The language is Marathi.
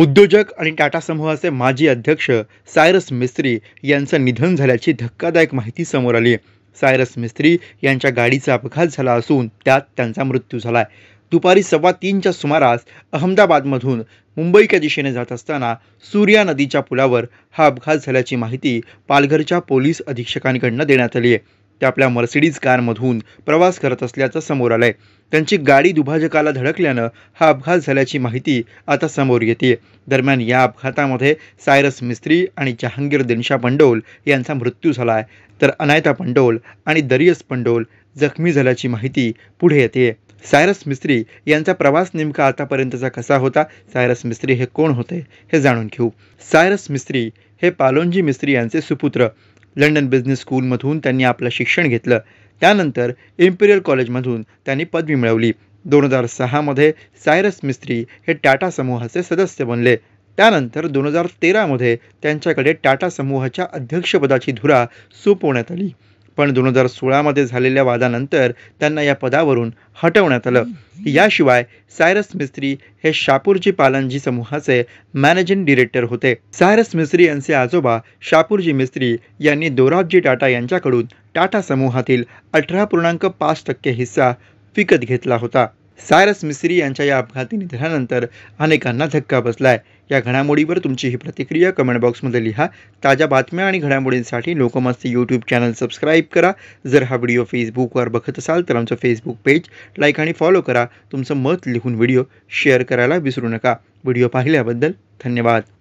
उद्योजक आणि टाटा समूहाचे माजी अध्यक्ष सायरस मिस्त्री यांचं निधन झाल्याची धक्कादायक माहिती समोर आली सायरस मिस्त्री यांच्या गाडीचा अपघात झाला असून त्यात त्यांचा मृत्यू झाला आहे दुपारी सव्वा तीनच्या सुमारास अहमदाबादमधून मुंबईच्या दिशेने जात असताना सूर्या नदीच्या पुलावर हा अपघात झाल्याची माहिती पालघरच्या पोलीस अधीक्षकांकडून देण्यात आली आहे ते आपल्या मर्सिडीज कारमधून प्रवास करत असल्याचं समोर आलंय त्यांची गाडी दुभाजकाला धडकल्यानं हा अपघात झाल्याची माहिती आता समोर येते दरम्यान या अपघातामध्ये सायरस मिस्त्री आणि जहांगीर दिनशा पंडोल यांचा मृत्यू झाला आहे तर अनायता पंडोल आणि दरियस पंडोल जखमी झाल्याची माहिती पुढे येते सायरस मिस्त्री यांचा प्रवास नेमका आतापर्यंतचा कसा होता सायरस मिस्त्री हे कोण होते हे जाणून घेऊ सायरस मिस्त्री हे पालोनजी मिस्त्री यांचे सुपुत्र लंडन बिझनेस स्कूलमधून त्यांनी आपलं शिक्षण घेतलं त्यानंतर इम्पिरियल कॉलेजमधून त्यांनी पदवी मिळवली दोन हजार सहामध्ये सायरस मिस्त्री हे टाटा समूहाचे सदस्य बनले त्यानंतर दोन हजार तेरामध्ये त्यांच्याकडे टाटा समूहाच्या अध्यक्षपदाची धुरा सोपवण्यात आली पण दोन हजार सोळामध्ये झालेल्या वादानंतर त्यांना या पदावरून हटवण्यात आलं याशिवाय सायरस मिस्त्री हे शापूरजी पालनजी समूहाचे मॅनेजिंग डिरेक्टर होते सायरस मिस्त्री यांचे आजोबा शापूरजी मिस्त्री यांनी दोराबजी टाटा यांच्याकडून टाटा समूहातील अठरा पूर्णांक पाच टक्के हिस्सा विकत घेतला होता सायरस मिस्त्री यांच्या या अपघाती निधनानंतर अनेकांना धक्का बसलाय या घडामोडीवर तुमची ही प्रतिक्रिया कमेंट बॉक्समध्ये लिहा ताज्या बातम्या आणि घडामोडींसाठी लोकमतचे यूट्यूब चॅनल सबस्क्राईब करा जर हा व्हिडिओ फेसबुकवर बघत असाल तर आमचं फेसबुक पेज लाईक आणि फॉलो करा तुमचं मत लिहून व्हिडिओ शेअर करायला विसरू नका व्हिडिओ पाहिल्याबद्दल धन्यवाद